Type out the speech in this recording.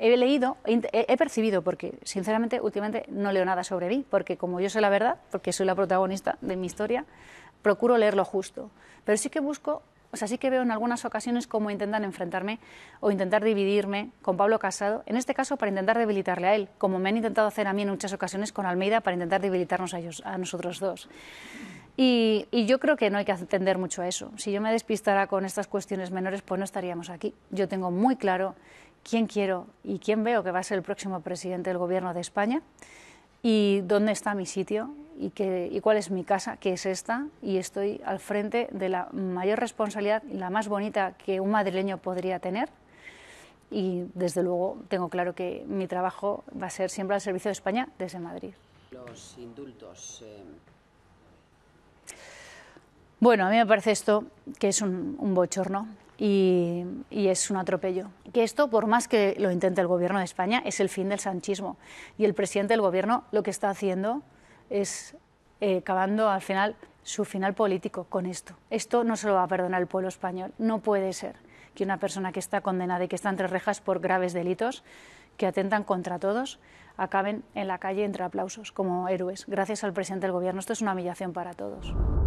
he leído, he, percibido, porque sinceramente últimamente no leo nada sobre mí, porque como yo sé la verdad, porque soy la protagonista de mi historia, procuro leer lo justo. Pero sí que busco, o sea, sí que veo en algunas ocasiones cómo intentan enfrentarme o intentar dividirme con Pablo Casado, en este caso para intentar debilitarle a él, como me han intentado hacer a mí en muchas ocasiones con Almeida para intentar debilitarnos a, nosotros dos. y, yo creo que no hay que atender mucho a eso. Si yo me despistara con estas cuestiones menores, pues no estaríamos aquí. Yo tengo muy claro quién quiero y quién veo que va a ser el próximo presidente del Gobierno de España y dónde está mi sitio y, y cuál es mi casa, que es esta, y estoy al frente de la mayor responsabilidad, la más bonita que un madrileño podría tener. Y desde luego tengo claro que mi trabajo va a ser siempre al servicio de España desde Madrid. Los indultos. Eh. Bueno, a mí me parece esto que es un bochorno y, es un atropello. Que esto, por más que lo intente el gobierno de España, es el fin del sanchismo. Y el presidente del gobierno lo que está haciendo es eh, cavando al final su final político con esto. Esto no se lo va a perdonar el pueblo español. No puede ser que una persona que está condenada y que está entre rejas por graves delitos que atentan contra todos acaben en la calle entre aplausos como héroes. Gracias al presidente del gobierno. Esto es una humillación para todos.